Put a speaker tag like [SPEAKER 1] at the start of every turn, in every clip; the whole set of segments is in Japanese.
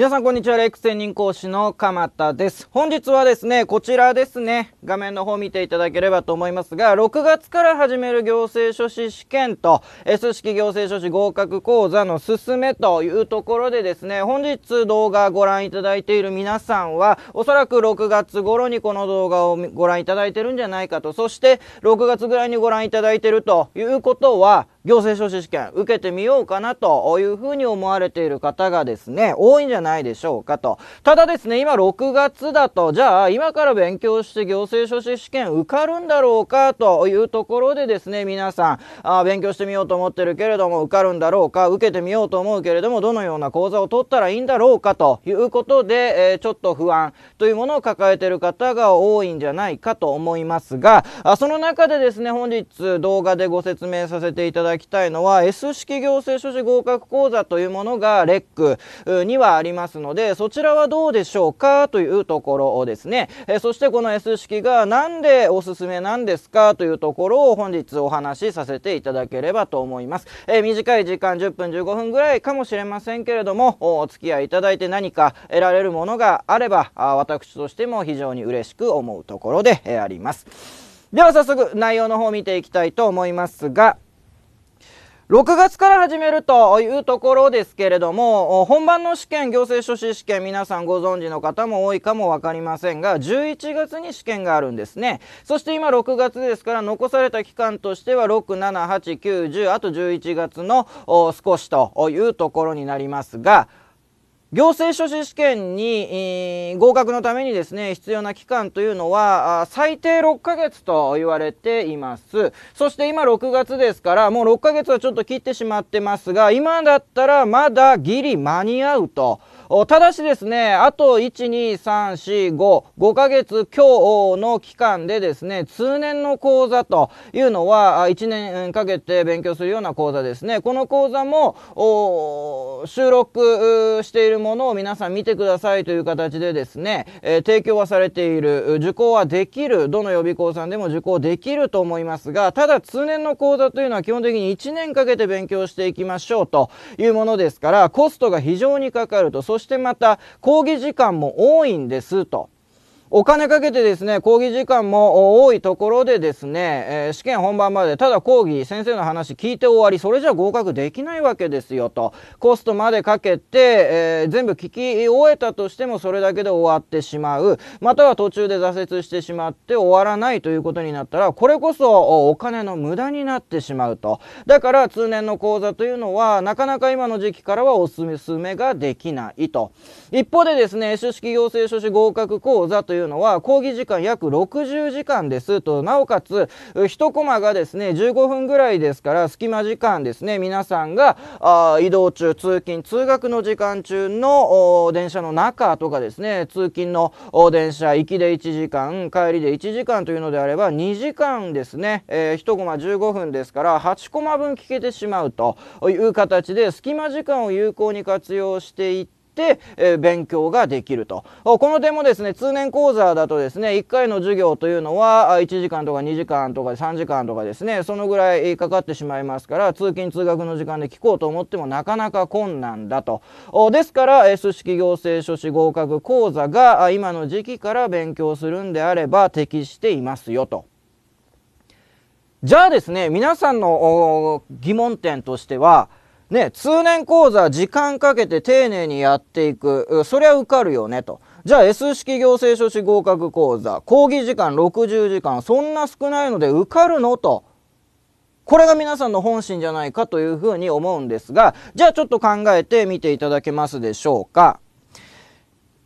[SPEAKER 1] 皆さんこんにちは、レック専任講師の鎌田です。本日はですね、こちらですね、画面の方見ていただければと思いますが、6月から始める行政書士試験と、S 式行政書士合格講座の進めというところでですね、本日動画ご覧いただいている皆さんは、おそらく6月頃にこの動画をご覧いただいてるんじゃないかと、そして6月ぐらいにご覧いただいてるということは、行政書士試験受けてみようかなというふうに思われている方がですね、多いんじゃないでしょうかと。ただですね、今6月だと、じゃあ今から勉強して行政書士試験受かるんだろうかというところでですね、皆さん、あ勉強してみようと思ってるけれども受かるんだろうか、受けてみようと思うけれども、どのような講座を取ったらいいんだろうかということで、えー、ちょっと不安というものを抱えてる方が多いんじゃないかと思いますが、あその中でですね、本日動画でご説明させていただただきたいのは S 式行政書士合格講座というものがレックにはありますのでそちらはどうでしょうかというところをですね、えそしてこの S 式が何でおすすめなんですかというところを本日お話しさせていただければと思います、え短い時間10分15分ぐらいかもしれませんけれどもお付き合いいただいて何か得られるものがあればあ私としても非常に嬉しく思うところでありますでは早速内容の方を見ていきたいと思いますが6月から始めるというところですけれども、本番の試験、行政書士試験、皆さんご存知の方も多いかもわかりませんが、11月に試験があるんですね。そして今6月ですから、残された期間としては、6、7、8、9、10、あと11月の少しというところになりますが、行政書士試験に、合格のためにですね、必要な期間というのは、最低6ヶ月と言われています。そして今6月ですから、もう6ヶ月はちょっと切ってしまってますが、今だったらまだギリ間に合うと。ただしですね、あと1、2、3、4、5、5ヶ月今日の期間でですね、通年の講座というのは、1年かけて勉強するような講座ですね。この講座も、収録しているものを皆さん見てくださいという形でですね、えー、提供はされている、受講はできる、どの予備校さんでも受講できると思いますが、ただ通年の講座というのは基本的に1年かけて勉強していきましょうというものですから、コストが非常にかかると、そしてまた講義時間も多いんですと。お金かけてですね、講義時間も多いところでですね、えー、試験本番までただ講義、先生の話聞いて終わり、それじゃ合格できないわけですよと。コストまでかけて、えー、全部聞き終えたとしてもそれだけで終わってしまう。または途中で挫折してしまって終わらないということになったら、これこそお金の無駄になってしまうと。だから通年の講座というのは、なかなか今の時期からはおすすめができないと。一方でですね、修式行政書士合格講座といういうのは講義時間約60時間ですと、なおかつ1コマがですね、15分ぐらいですから、隙間時間ですね、皆さんがあ移動中、通勤、通学の時間中の電車の中とかですね、通勤の電車、行きで1時間、帰りで1時間というのであれば、2時間ですね、えー、1コマ15分ですから、8コマ分聞けてしまうという形で、隙間時間を有効に活用していって、、え勉強ができるとこの点もですね通年講座だとですね1回の授業というのは1時間とか2時間とか3時間とかですねそのぐらいかかってしまいますから通勤通学の時間で聞こうと思ってもなかなか困難だとですから S 式行政書士合格講座が今の時期から勉強するんであれば適していますよと。じゃあですね皆さんの疑問点としてはね、通年講座時間かけて丁寧にやっていく。そりゃ受かるよね、と。じゃあ S 式行政書士合格講座、講義時間60時間、そんな少ないので受かるのと。これが皆さんの本心じゃないかというふうに思うんですが、じゃあちょっと考えてみていただけますでしょうか。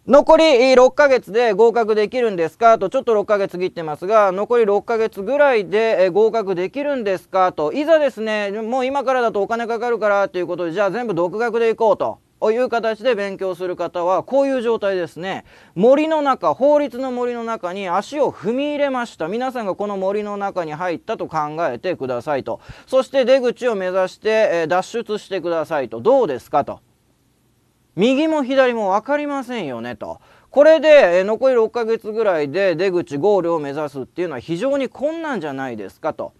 [SPEAKER 1] 残り6ヶ月で合格できるんですかと、ちょっと6ヶ月切ってますが、残り6ヶ月ぐらいで合格できるんですかと、いざですね、もう今からだとお金かかるからということで、じゃあ全部独学でいこうと。いう形で勉強する方はこういう状態ですね森の中法律の森の中に足を踏み入れました皆さんがこの森の中に入ったと考えてくださいとそして出口を目指して脱出してくださいとどうですかと右も左も分かりませんよねと。これで、え残り6ヶ月ぐらいで出口ゴールを目指すっていうのは非常に困難じゃないですかと。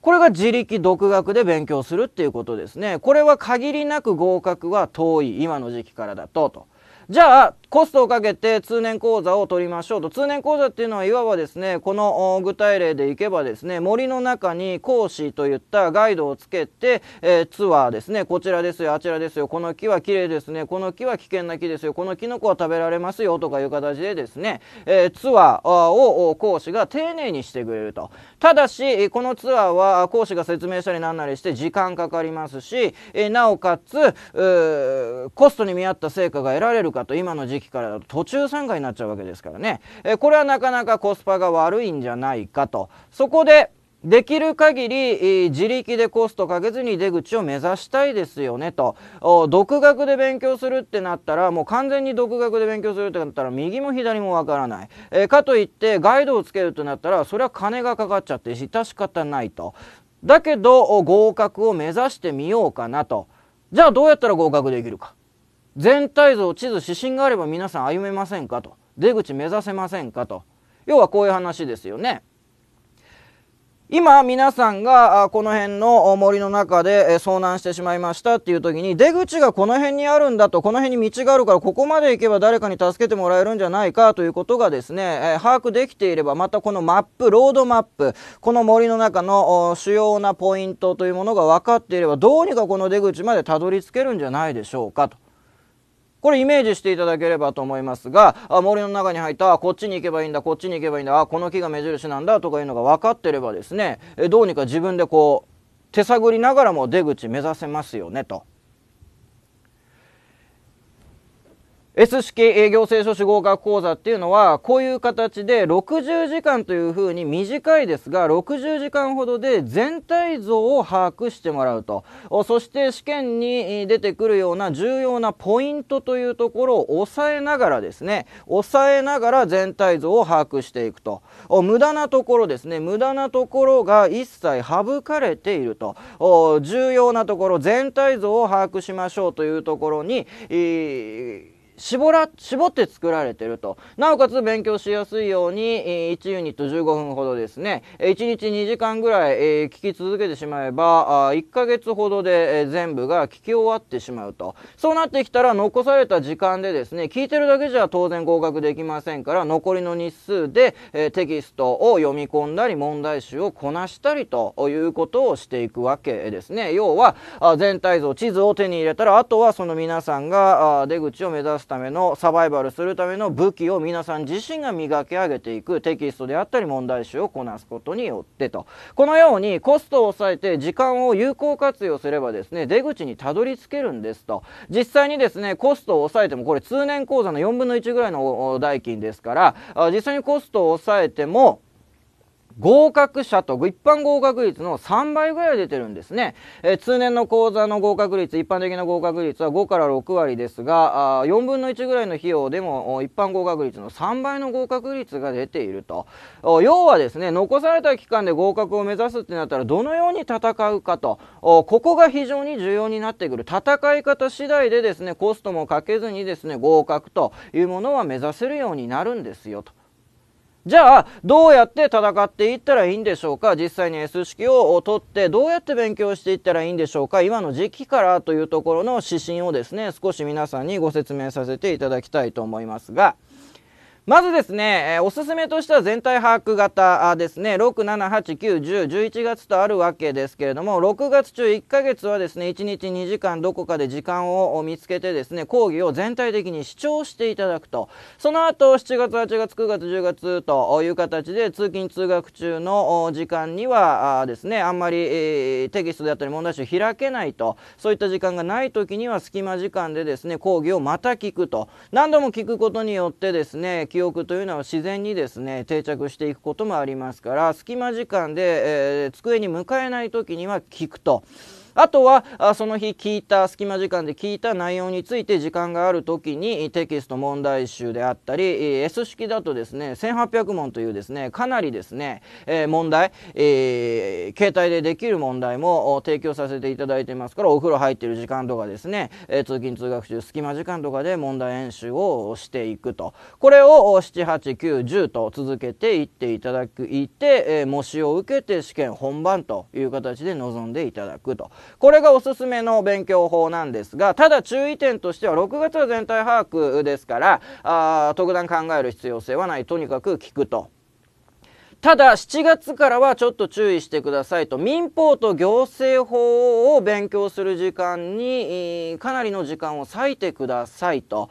[SPEAKER 1] これが自力独学で勉強するっていうことですね。これは限りなく合格は遠い今の時期からだとと。じゃあコストをかけて通年講座を取りましょうと。通年講座っていうのはいわばですね、この具体例でいけばですね、森の中に講師といったガイドをつけて、えー、ツアーですね、こちらですよ、あちらですよ、この木は綺麗ですね、この木は危険な木ですよ、このキノコは食べられますよとかいう形でですね、えー、ツアーを講師が丁寧にしてくれると。ただし、このツアーは講師が説明したりなんなりして時間かかりますし、えー、なおかつ、コストに見合った成果が得られるかと、今の時駅からだと途中参加になっちゃうわけですからね、えこれはなかなかコスパが悪いんじゃないかとそこでできる限り自力でコストかけずに出口を目指したいですよねと独学で勉強するってなったらもう完全に独学で勉強するってなったら右も左もわからない、えかといってガイドをつけるとなったらそれは金がかかっちゃって致し方ないとだけど合格を目指してみようかなとじゃあどうやったら合格できるか全体像地図指針があれば皆さん歩めませんかと出口目指せませんかと要はこういう話ですよね。今皆さんがこの辺の森の中で遭難してしまいましたっていう時に出口がこの辺にあるんだとこの辺に道があるからここまで行けば誰かに助けてもらえるんじゃないかということがですね把握できていればまたこのマップロードマップこの森の中の主要なポイントというものが分かっていればどうにかこの出口までたどり着けるんじゃないでしょうかと。これイメージしていただければと思いますが、あ森の中に入った、こっちに行けばいいんだ、こっちに行けばいいんだ、あこの木が目印なんだとかいうのが分かってればですね、どうにか自分でこう、手探りながらも出口目指せますよねと。S 式営業聖書士合格講座っていうのはこういう形で60時間というふうに短いですが60時間ほどで全体像を把握してもらうとそして試験に出てくるような重要なポイントというところを押さえながらですね押さえながら全体像を把握していくと無駄なところですね無駄なところが一切省かれていると重要なところ全体像を把握しましょうというところに、えー絞ら、絞って作られてると。なおかつ勉強しやすいように、1ユニット15分ほどですね。1日2時間ぐらい、え聞き続けてしまえば、あ1ヶ月ほどで、え全部が聞き終わってしまうと。そうなってきたら残された時間でですね、聞いてるだけじゃ当然合格できませんから、残りの日数で、えテキストを読み込んだり、問題集をこなしたりということをしていくわけですね。要は、あ全体像、地図を手に入れたら、あとはその皆さんがあ出口を目指すためのサバイバルするための武器を皆さん自身が磨き上げていくテキストであったり問題集をこなすことによってとこのようにコストを抑えて時間を有効活用すればですね出口にたどり着けるんですと実際にですねコストを抑えてもこれ通年講座の4分の1ぐらいの代金ですから実際にコストを抑えても合格者と一般合格率の3倍ぐらい出てるんですね、えー、通年の講座の合格率一般的な合格率は5から6割ですがあ4分の1ぐらいの費用でも一般合格率の3倍の合格率が出ていると要はですね残された期間で合格を目指すってなったらどのように戦うかとここが非常に重要になってくる戦い方次第でですねコストもかけずにですね合格というものは目指せるようになるんですよと。じゃあどうやって戦っていったらいいんでしょうか実際に S 式を取ってどうやって勉強していったらいいんでしょうか今の時期からというところの指針をですね少し皆さんにご説明させていただきたいと思いますが。まずですね、えおすすめとしては全体把握型ですね、6、7、8、9、10、11月とあるわけですけれども、6月中1ヶ月はですね、1日2時間どこかで時間を見つけてですね、講義を全体的に視聴していただくと。その後、7月、8月、9月、10月という形で、通勤通学中の時間にはですね、あんまり、えテキストであったり問題集開けないと、そういった時間がない時には隙間時間でですね、講義をまた聞くと。何度も聞くことによってですね、記憶というのは自然にですね定着していくこともありますから隙間時間で、えー、机に向かえない時には聞くと。あとはその日聞いた隙間時間で聞いた内容について時間がある時にテキスト問題集であったり S 式だとですね1800問というですねかなりですね、えー、問題、えー、携帯でできる問題も提供させていただいてますからお風呂入っている時間とかですね、えー、通勤通学中隙間時間とかで問題演習をしていくとこれを78910と続けていっていただくいて、え模試を受けて試験本番という形で臨んでいただくと。これがおすすめの勉強法なんですが、ただ注意点としては6月は全体把握ですから、あ特段考える必要性はない。とにかく聞くと。ただ7月からはちょっと注意してくださいと民法と行政法を勉強する時間にかなりの時間を割いてくださいと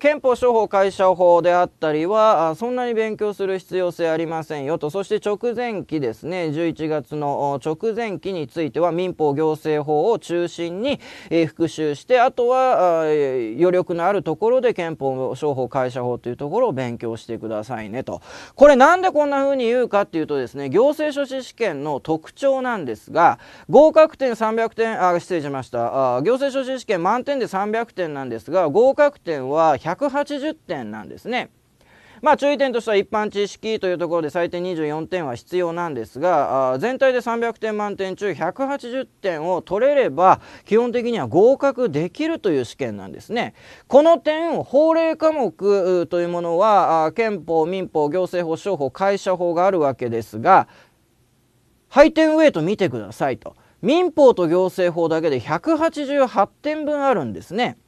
[SPEAKER 1] 憲法商法会社法であったりはそんなに勉強する必要性ありませんよとそして直前期ですね11月の直前期については民法行政法を中心に復習してあとは余力のあるところで憲法商法会社法というところを勉強してくださいねとこれなんでこんな風にに言うかっていうとですね行政書士試験の特徴なんですが合格点300点あ失礼しましたあ行政書士試験満点で300点なんですが合格点は180点なんですね。まあ、注意点としては一般知識というところで最低24点は必要なんですがあ全体で300点満点中180点を取れれば基本的には合格できるという試験なんですね。この点法令科目というものは憲法民法行政法商法会社法があるわけですが配点ウェイト見てくださいと民法と行政法だけで188点分あるんですね。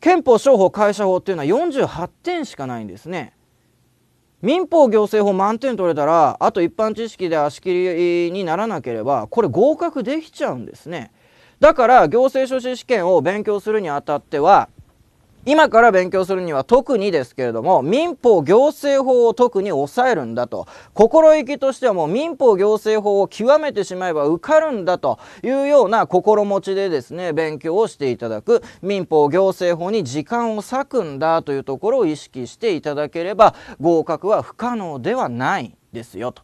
[SPEAKER 1] 憲法商法会社法っていうのは48点しかないんですね。民法行政法満点取れたらあと一般知識で足切りにならなければこれ合格できちゃうんですね。だから行政書士試験を勉強するにあたっては今から勉強するには特にですけれども民法行政法を特に抑えるんだと心意気としてはもう民法行政法を極めてしまえば受かるんだというような心持ちでですね勉強をしていただく民法行政法に時間を割くんだというところを意識していただければ合格は不可能ではないですよと。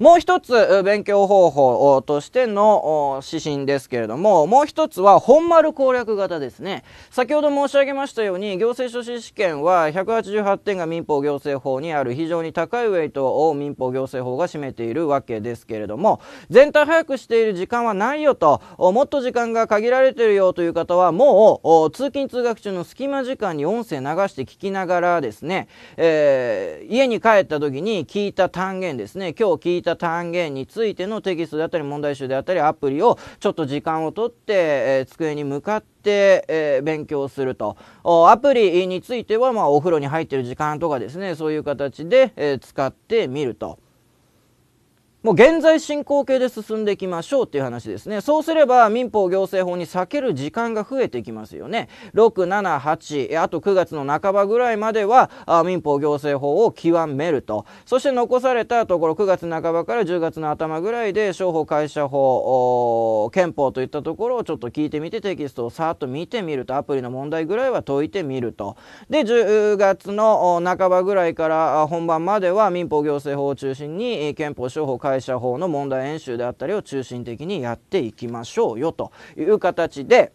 [SPEAKER 1] もう一つ勉強方法としての指針ですけれども、もう一つは本丸攻略型ですね。先ほど申し上げましたように、行政書士試験は188点が民法行政法にある非常に高いウェイトを民法行政法が占めているわけですけれども、全体早くしている時間はないよと、もっと時間が限られているよという方は、もう通勤通学中の隙間時間に音声流して聞きながらですね、えー、家に帰った時に聞いた単元ですね、今日聞いた単元についてのテキストであったり問題集であったりアプリをちょっと時間をとって、えー、机に向かって、えー、勉強するとアプリについては、まあ、お風呂に入ってる時間とかですねそういう形で、えー、使ってみると。もう現在進行形で進んでいきましょうっていう話ですねそうすれば民法行政法に避ける時間が増えてきますよね678あと9月の半ばぐらいまでは民法行政法を極めるとそして残されたところ9月半ばから10月の頭ぐらいで商法会社法憲法といったところをちょっと聞いてみてテキストをさっと見てみるとアプリの問題ぐらいは解いてみるとで10月の半ばぐらいから本番までは民法行政法を中心に憲法商法会社会社法の問題演習であったりを中心的にやっていきましょうよという形で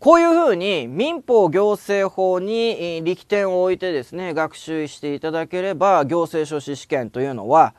[SPEAKER 1] こういうふうに民法行政法に力点を置いてですね学習していただければ行政書士試験というのは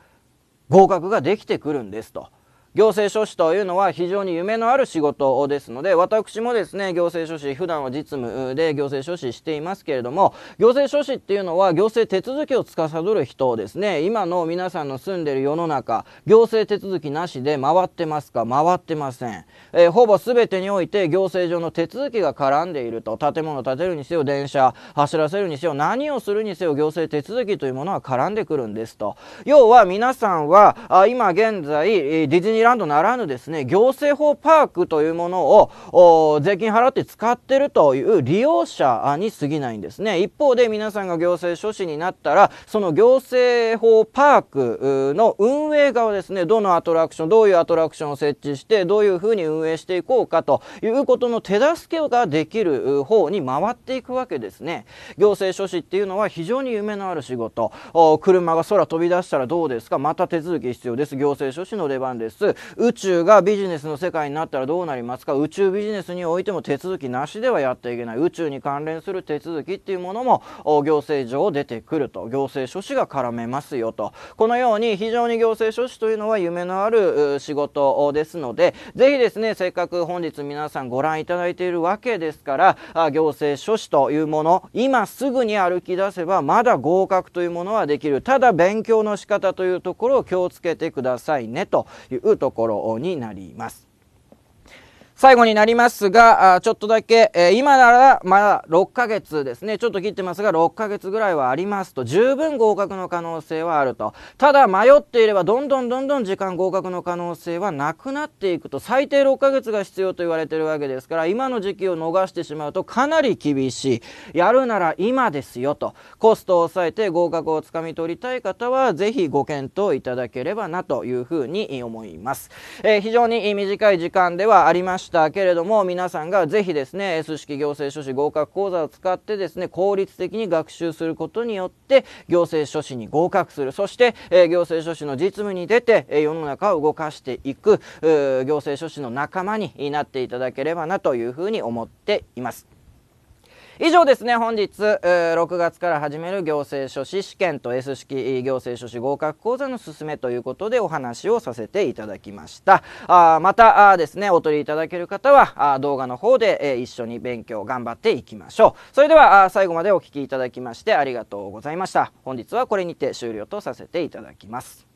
[SPEAKER 1] 合格ができてくるんですと。行政書士というのは非常に夢のある仕事ですので、私もですね、行政書士、普段は実務で行政書士していますけれども、行政書士っていうのは行政手続きを司る人ですね、今の皆さんの住んでる世の中、行政手続きなしで回ってますか回ってません。えー、ほぼ全てにおいて行政上の手続きが絡んでいると、建物建てるにせよ、電車走らせるにせよ、何をするにせよ、行政手続きというものは絡んでくるんですと。要は皆さんは、あ今現在、ディズニーランドならぬですね、行政法パークというものを税金払って使ってるという利用者に過ぎないんですね。一方で皆さんが行政書士になったら、その行政法パークの運営側ですね、どのアトラクション、どういうアトラクションを設置して、どういうふうに運営していこうかということの手助けができる方に回っていくわけですね。行政書士っていうのは非常に夢のある仕事。お車が空飛び出したらどうですかまた手続き必要です。行政書士の出番です。宇宙がビジネスの世界になったらどうなりますか宇宙ビジネスにおいても手続きなしではやっていけない宇宙に関連する手続きっていうものも行政上出てくると行政書士が絡めますよとこのように非常に行政書士というのは夢のある仕事ですのでぜひですねせっかく本日皆さんご覧いただいているわけですから行政書士というもの今すぐに歩き出せばまだ合格というものはできるただ勉強の仕方というところを気をつけてくださいねというとところになります。最後になりますが、ちょっとだけ、えー、今ならまだ6ヶ月ですね、ちょっと切ってますが、6ヶ月ぐらいはありますと、十分合格の可能性はあると。ただ、迷っていれば、どんどんどんどん時間合格の可能性はなくなっていくと、最低6ヶ月が必要と言われているわけですから、今の時期を逃してしまうとかなり厳しい。やるなら今ですよと、コストを抑えて合格をつかみ取りたい方は、ぜひご検討いただければなというふうに思います。えー、非常に短い時間ではありまししたけれども皆さんがぜひですね S 式行政書士合格講座を使ってですね効率的に学習することによって行政書士に合格するそして、え行政書士の実務に出て、え世の中を動かしていく行政書士の仲間になっていただければなというふうに思っています。以上ですね本日6月から始める行政書士試験と S 式行政書士合格講座の勧めということでお話をさせていただきましたあまたあですねお取りいただける方はあ動画の方で、え一緒に勉強頑張っていきましょうそれでは最後までお聴きいただきましてありがとうございました本日はこれにて終了とさせていただきます